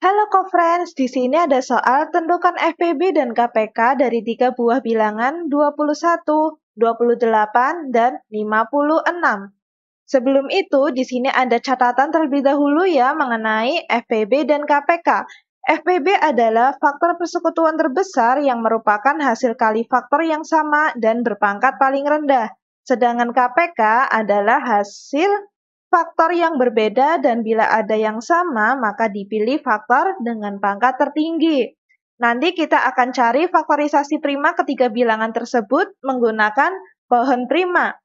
Halo co-friends, di sini ada soal tentukan FPB dan KPK dari tiga buah bilangan 21, 28, dan 56. Sebelum itu, di sini ada catatan terlebih dahulu ya mengenai FPB dan KPK. FPB adalah faktor persekutuan terbesar yang merupakan hasil kali faktor yang sama dan berpangkat paling rendah. Sedangkan KPK adalah hasil faktor yang berbeda dan bila ada yang sama maka dipilih faktor dengan pangkat tertinggi. Nanti kita akan cari faktorisasi prima ketiga bilangan tersebut menggunakan pohon prima.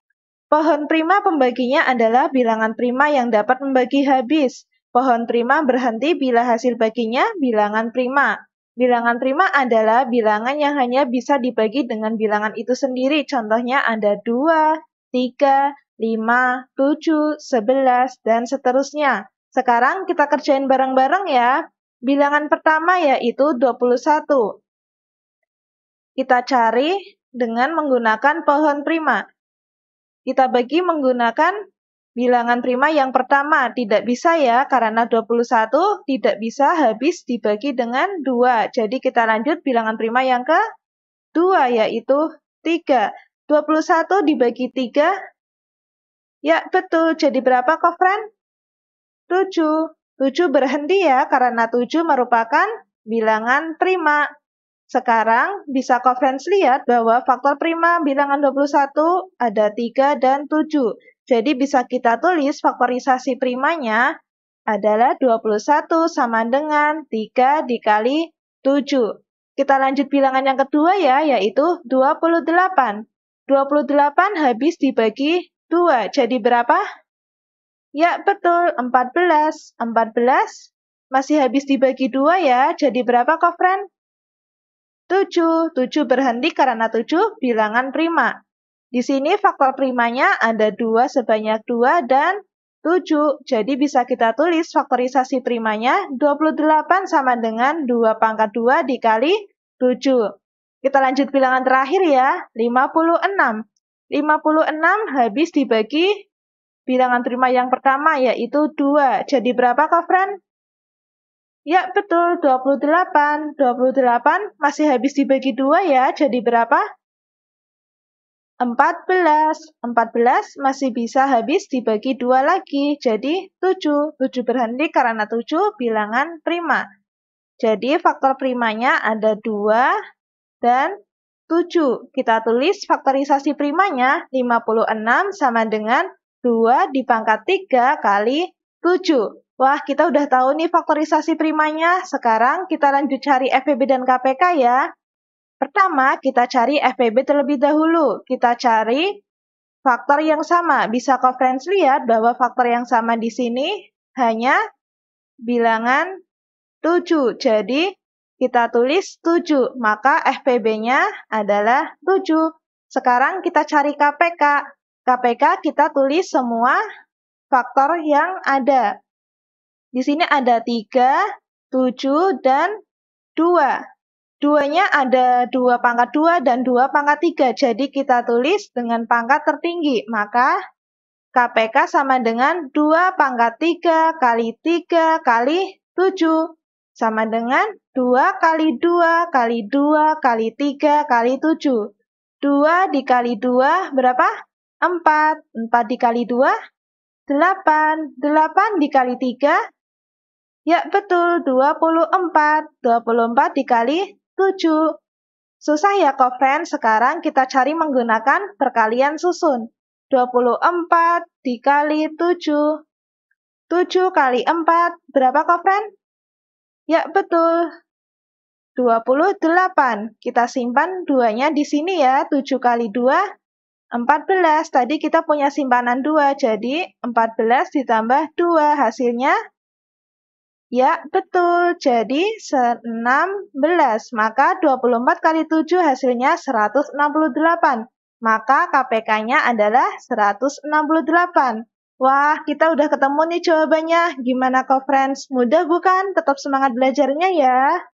Pohon prima pembaginya adalah bilangan prima yang dapat membagi habis. Pohon prima berhenti bila hasil baginya bilangan prima. Bilangan prima adalah bilangan yang hanya bisa dibagi dengan bilangan itu sendiri. Contohnya ada 2, 3, 5, 7, 11, dan seterusnya. Sekarang kita kerjain bareng-bareng ya. Bilangan pertama yaitu 21. Kita cari dengan menggunakan pohon prima. Kita bagi menggunakan bilangan prima yang pertama. Tidak bisa ya, karena 21 tidak bisa habis dibagi dengan 2. Jadi kita lanjut bilangan prima yang ke 2, yaitu 3. 21 dibagi 3 Ya, betul. Jadi berapa kok, friend? 7. 7 berhenti ya, karena 7 merupakan bilangan prima. Sekarang bisa conference lihat bahwa faktor prima bilangan 21 ada 3 dan 7. Jadi bisa kita tulis faktorisasi primanya adalah 21 sama dengan 3 dikali 7. Kita lanjut bilangan yang kedua ya, yaitu 28. 28 habis dibagi 2 jadi berapa? Ya, betul, 14. 14 masih habis dibagi 2 ya, jadi berapa Kofren? 7. 7 berhenti karena 7 bilangan prima. Di sini faktor primanya ada 2 sebanyak 2 dan 7. Jadi bisa kita tulis faktorisasi primanya 28 sama dengan 2 pangkat 2 dikali 7. Kita lanjut bilangan terakhir ya, 56. 56 habis dibagi bilangan prima yang pertama yaitu 2. Jadi berapa Kak Fran? Ya, betul 28. 28 masih habis dibagi 2 ya. Jadi berapa? 14. 14 masih bisa habis dibagi 2 lagi. Jadi 7. 7 berhenti karena 7 bilangan prima. Jadi faktor primanya ada 2 dan 7. Kita tulis faktorisasi primanya 56 sama dengan 2 dipangkat 3 kali 7. Wah, kita udah tahu nih faktorisasi primanya. Sekarang kita lanjut cari FPB dan KPK ya. Pertama, kita cari FPB terlebih dahulu. Kita cari faktor yang sama. Bisa kau friends lihat ya, bahwa faktor yang sama di sini hanya bilangan 7. Jadi, kita tulis 7, maka FPB-nya adalah 7. Sekarang kita cari KPK. KPK kita tulis semua faktor yang ada. Di sini ada 3, 7, dan 2. Duanya ada 2 pangkat 2 dan 2 pangkat 3. Jadi kita tulis dengan pangkat tertinggi. Maka KPK sama dengan 2 pangkat 3 kali 3 kali 7. Sama dengan 2 kali 2 kali 2 kali 3 kali 7. 2 dikali 2 berapa? 4. 4 dikali 2? 8. 8 dikali 3? Ya betul, 24. 24 dikali 7. Susah ya kok friend, sekarang kita cari menggunakan perkalian susun. 24 dikali 7. 7 kali 4, berapa kok friend? Ya betul, 28. Kita simpan duanya di sini ya. 7 kali 2, 14. Tadi kita punya simpanan 2. Jadi 14 ditambah 2. Hasilnya? Ya, betul. Jadi 16. Maka 24 kali 7 hasilnya 168. Maka KPK-nya adalah 168. Wah, kita udah ketemu nih jawabannya. Gimana kok, friends? Mudah bukan? Tetap semangat belajarnya ya.